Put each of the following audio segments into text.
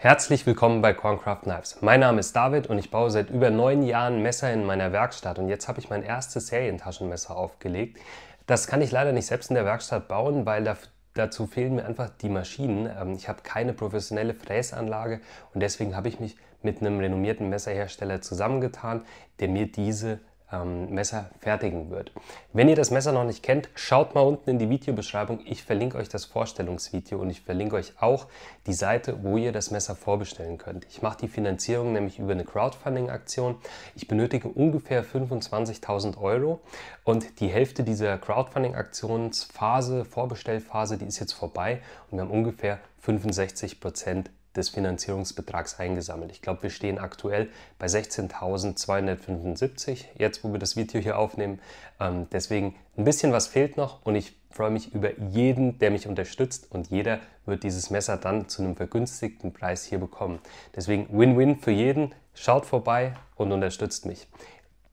Herzlich willkommen bei Corncraft Knives. Mein Name ist David und ich baue seit über neun Jahren Messer in meiner Werkstatt und jetzt habe ich mein erstes Serientaschenmesser aufgelegt. Das kann ich leider nicht selbst in der Werkstatt bauen, weil dazu fehlen mir einfach die Maschinen. Ähm, ich habe keine professionelle Fräsanlage und deswegen habe ich mich mit einem renommierten Messerhersteller zusammengetan, der mir diese ähm, Messer fertigen wird. Wenn ihr das Messer noch nicht kennt, schaut mal unten in die Videobeschreibung. Ich verlinke euch das Vorstellungsvideo und ich verlinke euch auch die Seite, wo ihr das Messer vorbestellen könnt. Ich mache die Finanzierung nämlich über eine Crowdfunding-Aktion. Ich benötige ungefähr 25.000 Euro und die Hälfte dieser Crowdfunding-Aktionsphase, Vorbestellphase, die ist jetzt vorbei und wir haben ungefähr 65 Prozent des Finanzierungsbetrags eingesammelt. Ich glaube, wir stehen aktuell bei 16.275, jetzt wo wir das Video hier aufnehmen. Ähm, deswegen ein bisschen was fehlt noch und ich freue mich über jeden, der mich unterstützt und jeder wird dieses Messer dann zu einem vergünstigten Preis hier bekommen. Deswegen Win-Win für jeden. Schaut vorbei und unterstützt mich.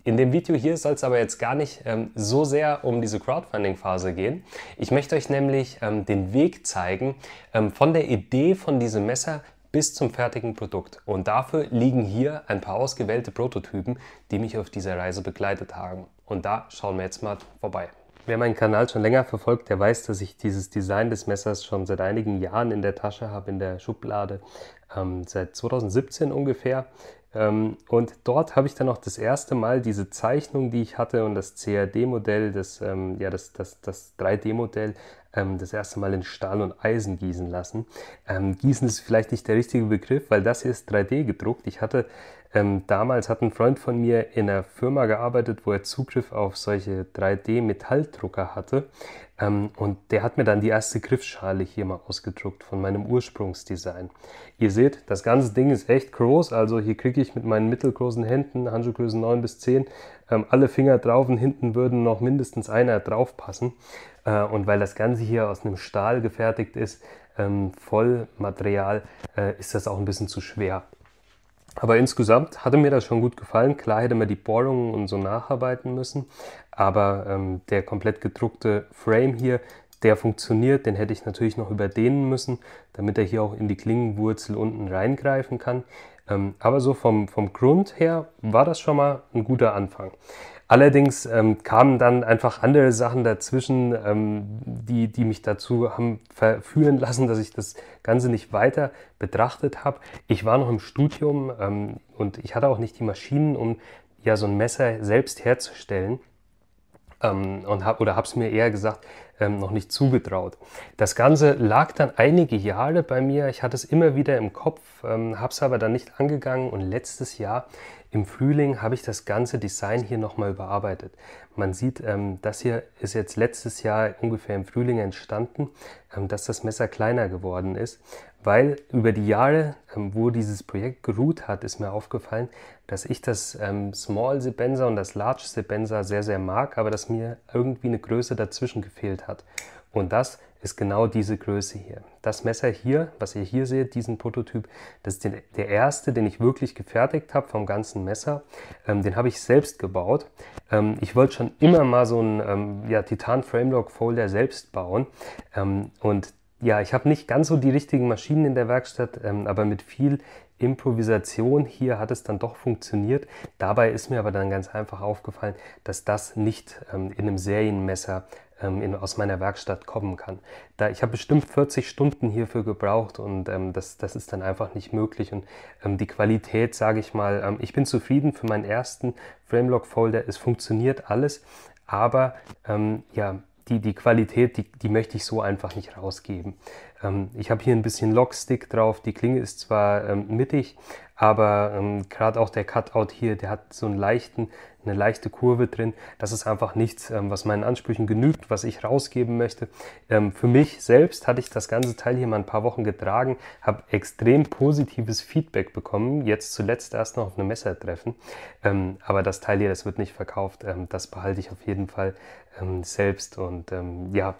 In dem Video hier soll es aber jetzt gar nicht ähm, so sehr um diese Crowdfunding-Phase gehen. Ich möchte euch nämlich ähm, den Weg zeigen ähm, von der Idee von diesem Messer bis zum fertigen Produkt. Und dafür liegen hier ein paar ausgewählte Prototypen, die mich auf dieser Reise begleitet haben. Und da schauen wir jetzt mal vorbei. Wer meinen Kanal schon länger verfolgt, der weiß, dass ich dieses Design des Messers schon seit einigen Jahren in der Tasche habe, in der Schublade, ähm, seit 2017 ungefähr. Ähm, und dort habe ich dann auch das erste Mal diese Zeichnung, die ich hatte und das CAD-Modell, das, ähm, ja, das, das, das 3D-Modell ähm, das erste Mal in Stahl und Eisen gießen lassen. Ähm, gießen ist vielleicht nicht der richtige Begriff, weil das hier ist 3D gedruckt. Ich hatte ähm, damals hat ein Freund von mir in einer Firma gearbeitet, wo er Zugriff auf solche 3D-Metalldrucker hatte. Ähm, und der hat mir dann die erste Griffschale hier mal ausgedruckt von meinem Ursprungsdesign. Ihr seht, das ganze Ding ist echt groß. Also hier kriege ich mit meinen mittelgroßen Händen, Handschuhgrößen 9 bis 10, ähm, alle Finger drauf und hinten würden noch mindestens einer draufpassen. Äh, und weil das Ganze hier aus einem Stahl gefertigt ist, ähm, Vollmaterial, äh, ist das auch ein bisschen zu schwer. Aber insgesamt hatte mir das schon gut gefallen. Klar hätte man die Bohrungen und so nacharbeiten müssen, aber ähm, der komplett gedruckte Frame hier, der funktioniert. Den hätte ich natürlich noch überdehnen müssen, damit er hier auch in die Klingenwurzel unten reingreifen kann. Ähm, aber so vom, vom Grund her war das schon mal ein guter Anfang. Allerdings ähm, kamen dann einfach andere Sachen dazwischen, ähm, die, die mich dazu haben verführen lassen, dass ich das Ganze nicht weiter betrachtet habe. Ich war noch im Studium ähm, und ich hatte auch nicht die Maschinen, um ja so ein Messer selbst herzustellen. Ähm, und hab, oder habe es mir eher gesagt, ähm, noch nicht zugetraut. Das Ganze lag dann einige Jahre bei mir. Ich hatte es immer wieder im Kopf, ähm, habe es aber dann nicht angegangen. Und letztes Jahr im Frühling habe ich das ganze Design hier nochmal überarbeitet. Man sieht, ähm, das hier ist jetzt letztes Jahr ungefähr im Frühling entstanden, ähm, dass das Messer kleiner geworden ist, weil über die Jahre, ähm, wo dieses Projekt geruht hat, ist mir aufgefallen, dass ich das ähm, Small Sebenser und das Large Sebenser sehr, sehr mag, aber dass mir irgendwie eine Größe dazwischen gefehlt hat. Und das ist genau diese Größe hier. Das Messer hier, was ihr hier seht, diesen Prototyp, das ist der erste, den ich wirklich gefertigt habe vom ganzen Messer. Ähm, den habe ich selbst gebaut. Ähm, ich wollte schon immer mal so einen ähm, ja, Titan Framelock Folder selbst bauen. Ähm, und ja, ich habe nicht ganz so die richtigen Maschinen in der Werkstatt, ähm, aber mit viel Improvisation. Hier hat es dann doch funktioniert. Dabei ist mir aber dann ganz einfach aufgefallen, dass das nicht ähm, in einem Serienmesser ähm, in, aus meiner Werkstatt kommen kann. Da, ich habe bestimmt 40 Stunden hierfür gebraucht und ähm, das, das ist dann einfach nicht möglich. Und ähm, die Qualität, sage ich mal, ähm, ich bin zufrieden für meinen ersten framelog folder Es funktioniert alles, aber ähm, ja, die, die Qualität, die, die möchte ich so einfach nicht rausgeben. Ähm, ich habe hier ein bisschen Lockstick drauf. Die Klinge ist zwar ähm, mittig, aber ähm, gerade auch der Cutout hier, der hat so einen leichten, eine leichte Kurve drin. Das ist einfach nichts, ähm, was meinen Ansprüchen genügt, was ich rausgeben möchte. Ähm, für mich selbst hatte ich das ganze Teil hier mal ein paar Wochen getragen, habe extrem positives Feedback bekommen. Jetzt zuletzt erst noch auf einem Messertreffen. Ähm, aber das Teil hier, das wird nicht verkauft. das behalte ich auf jeden Fall selbst und ja,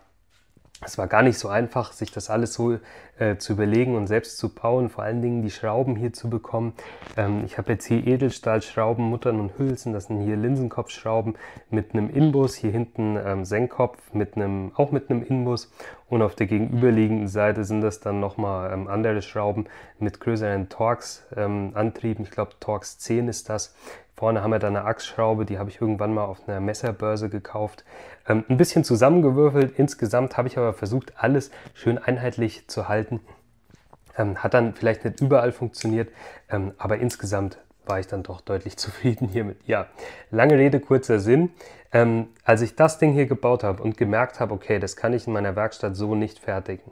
es war gar nicht so einfach, sich das alles so äh, zu überlegen und selbst zu bauen, vor allen Dingen die Schrauben hier zu bekommen. Ähm, ich habe jetzt hier Edelstahlschrauben, Muttern und Hülsen, das sind hier Linsenkopfschrauben mit einem Inbus, hier hinten ähm, Senkkopf, mit einem, auch mit einem Inbus und auf der gegenüberliegenden Seite sind das dann nochmal ähm, andere Schrauben mit größeren Torx-Antrieben, ähm, ich glaube Torx 10 ist das, Vorne haben wir dann eine Achsschraube, die habe ich irgendwann mal auf einer Messerbörse gekauft. Ähm, ein bisschen zusammengewürfelt. Insgesamt habe ich aber versucht, alles schön einheitlich zu halten. Ähm, hat dann vielleicht nicht überall funktioniert, ähm, aber insgesamt war ich dann doch deutlich zufrieden hiermit. Ja, lange Rede, kurzer Sinn. Ähm, als ich das Ding hier gebaut habe und gemerkt habe, okay, das kann ich in meiner Werkstatt so nicht fertigen,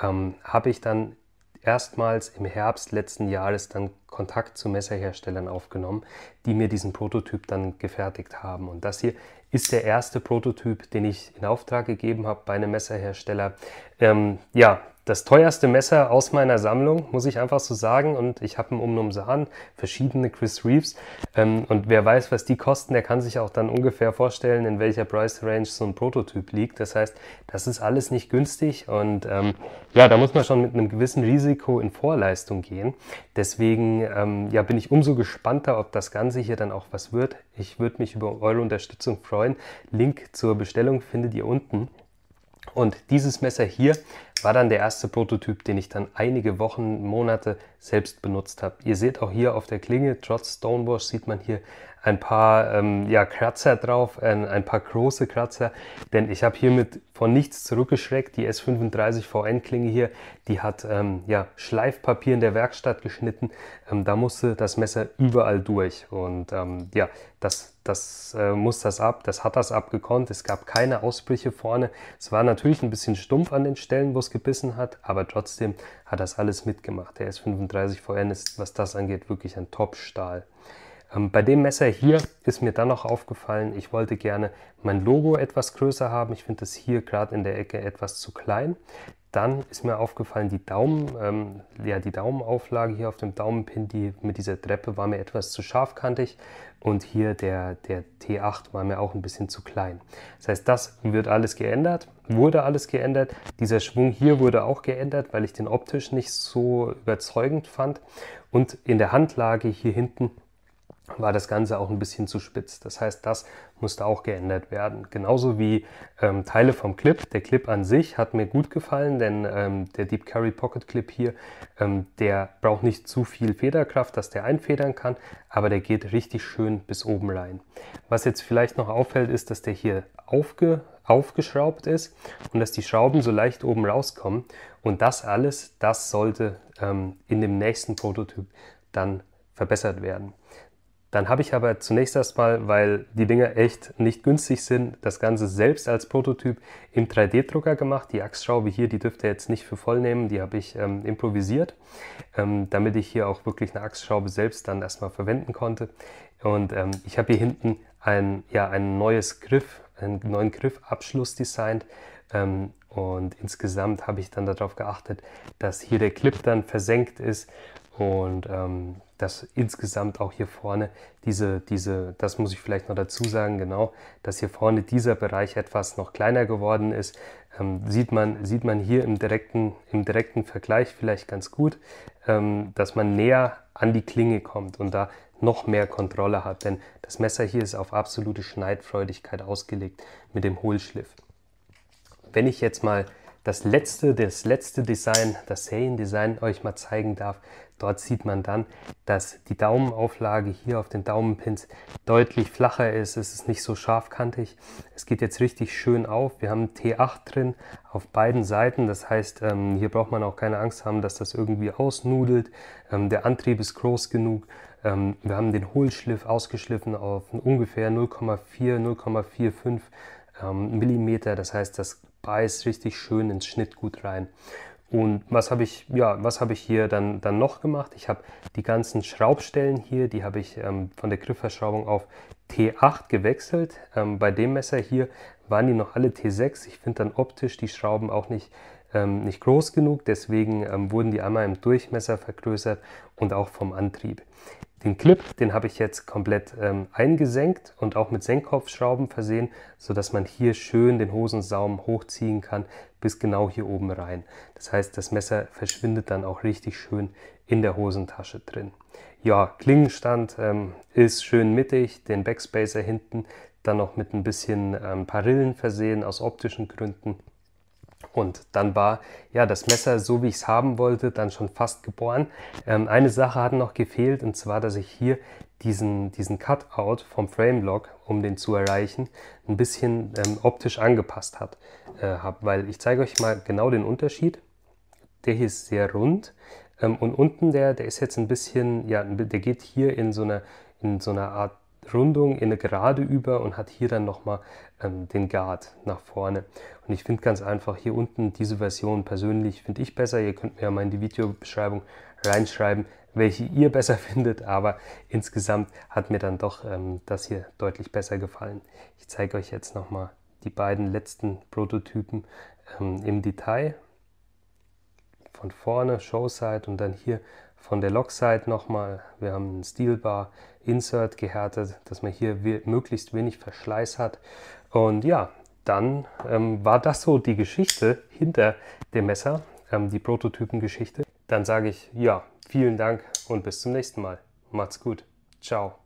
ähm, habe ich dann erstmals im Herbst letzten Jahres dann Kontakt zu Messerherstellern aufgenommen, die mir diesen Prototyp dann gefertigt haben. Und das hier ist der erste Prototyp, den ich in Auftrag gegeben habe bei einem Messerhersteller. Ähm, ja, das teuerste Messer aus meiner Sammlung, muss ich einfach so sagen. Und ich habe ein Umnum Sahan, verschiedene Chris Reeves. Ähm, und wer weiß, was die kosten, der kann sich auch dann ungefähr vorstellen, in welcher Price Range so ein Prototyp liegt. Das heißt, das ist alles nicht günstig. Und ähm, ja, da muss man schon mit einem gewissen Risiko in Vorleistung gehen. Deswegen ähm, ja, bin ich umso gespannter, ob das Ganze hier dann auch was wird. Ich würde mich über eure Unterstützung freuen. Link zur Bestellung findet ihr unten. Und dieses Messer hier war dann der erste Prototyp, den ich dann einige Wochen, Monate selbst benutzt habe. Ihr seht auch hier auf der Klinge, trotz Stonewash sieht man hier ein paar ähm, ja, Kratzer drauf, ein, ein paar große Kratzer, denn ich habe hiermit von nichts zurückgeschreckt. Die S35 VN-Klinge hier, die hat ähm, ja, Schleifpapier in der Werkstatt geschnitten. Ähm, da musste das Messer überall durch und ähm, ja, das, das äh, muss das ab, das hat das abgekonnt. Es gab keine Ausbrüche vorne. Es war natürlich ein bisschen stumpf an den Stellen, wo es gebissen hat, aber trotzdem hat das alles mitgemacht. Der S35 VN ist, was das angeht, wirklich ein Top-Stahl. Ähm, bei dem Messer hier ist mir dann noch aufgefallen, ich wollte gerne mein Logo etwas größer haben. Ich finde es hier gerade in der Ecke etwas zu klein. Dann ist mir aufgefallen, die Daumen, ähm, ja, die Daumenauflage hier auf dem Daumenpin, die mit dieser Treppe war mir etwas zu scharfkantig und hier der, der T8 war mir auch ein bisschen zu klein. Das heißt, das wird alles geändert, wurde alles geändert. Dieser Schwung hier wurde auch geändert, weil ich den optisch nicht so überzeugend fand. Und in der Handlage hier hinten war das Ganze auch ein bisschen zu spitz. Das heißt, das musste auch geändert werden. Genauso wie ähm, Teile vom Clip. Der Clip an sich hat mir gut gefallen, denn ähm, der Deep Carry Pocket Clip hier, ähm, der braucht nicht zu viel Federkraft, dass der einfedern kann, aber der geht richtig schön bis oben rein. Was jetzt vielleicht noch auffällt, ist, dass der hier aufge aufgeschraubt ist und dass die Schrauben so leicht oben rauskommen. Und das alles, das sollte ähm, in dem nächsten Prototyp dann verbessert werden. Dann habe ich aber zunächst erstmal, weil die Dinger echt nicht günstig sind, das Ganze selbst als Prototyp im 3D-Drucker gemacht. Die Achsschraube hier, die dürft ihr jetzt nicht für voll nehmen, die habe ich ähm, improvisiert, ähm, damit ich hier auch wirklich eine Achsschraube selbst dann erstmal verwenden konnte. Und ähm, ich habe hier hinten ein, ja, ein neues Griff, einen neuen Griffabschluss designt. Ähm, und insgesamt habe ich dann darauf geachtet, dass hier der Clip dann versenkt ist und ähm, dass insgesamt auch hier vorne diese, diese, das muss ich vielleicht noch dazu sagen, genau, dass hier vorne dieser Bereich etwas noch kleiner geworden ist, ähm, sieht, man, sieht man hier im direkten, im direkten Vergleich vielleicht ganz gut, ähm, dass man näher an die Klinge kommt und da noch mehr Kontrolle hat, denn das Messer hier ist auf absolute Schneidfreudigkeit ausgelegt mit dem Hohlschliff. Wenn ich jetzt mal das letzte, das letzte Design, das Seriendesign euch mal zeigen darf. Dort sieht man dann, dass die Daumenauflage hier auf den Daumenpins deutlich flacher ist. Es ist nicht so scharfkantig. Es geht jetzt richtig schön auf. Wir haben T8 drin auf beiden Seiten. Das heißt, ähm, hier braucht man auch keine Angst haben, dass das irgendwie ausnudelt. Ähm, der Antrieb ist groß genug. Ähm, wir haben den Hohlschliff ausgeschliffen auf ungefähr 0,4, 0,45 Millimeter. Das heißt, das beißt richtig schön ins Schnittgut rein. Und was habe ich, ja, was habe ich hier dann, dann noch gemacht? Ich habe die ganzen Schraubstellen hier, die habe ich ähm, von der Griffverschraubung auf T8 gewechselt. Ähm, bei dem Messer hier waren die noch alle T6. Ich finde dann optisch die Schrauben auch nicht, ähm, nicht groß genug. Deswegen ähm, wurden die einmal im Durchmesser vergrößert und auch vom Antrieb. Den Clip, den habe ich jetzt komplett ähm, eingesenkt und auch mit Senkkopfschrauben versehen, sodass man hier schön den Hosensaum hochziehen kann bis genau hier oben rein. Das heißt, das Messer verschwindet dann auch richtig schön in der Hosentasche drin. Ja, Klingenstand ähm, ist schön mittig, den Backspacer hinten dann noch mit ein bisschen ähm, Parillen versehen aus optischen Gründen. Und dann war ja das Messer, so wie ich es haben wollte, dann schon fast geboren. Ähm, eine Sache hat noch gefehlt, und zwar, dass ich hier diesen, diesen Cutout vom Frame Lock, um den zu erreichen, ein bisschen ähm, optisch angepasst hat, äh, hab, weil ich zeige euch mal genau den Unterschied. Der hier ist sehr rund ähm, und unten der, der ist jetzt ein bisschen, ja, der geht hier in so einer, in so einer Art Rundung in eine Gerade über und hat hier dann nochmal ähm, den Guard nach vorne. Und ich finde ganz einfach hier unten diese Version persönlich finde ich besser. Ihr könnt mir ja mal in die Videobeschreibung reinschreiben, welche ihr besser findet, aber insgesamt hat mir dann doch ähm, das hier deutlich besser gefallen. Ich zeige euch jetzt nochmal die beiden letzten Prototypen ähm, im Detail. Von vorne Showside und dann hier von der Lockside nochmal. Wir haben einen Steelbar Insert gehärtet, dass man hier möglichst wenig Verschleiß hat. Und ja, dann ähm, war das so die Geschichte hinter dem Messer, ähm, die Prototypengeschichte. Dann sage ich ja, vielen Dank und bis zum nächsten Mal. Macht's gut. Ciao.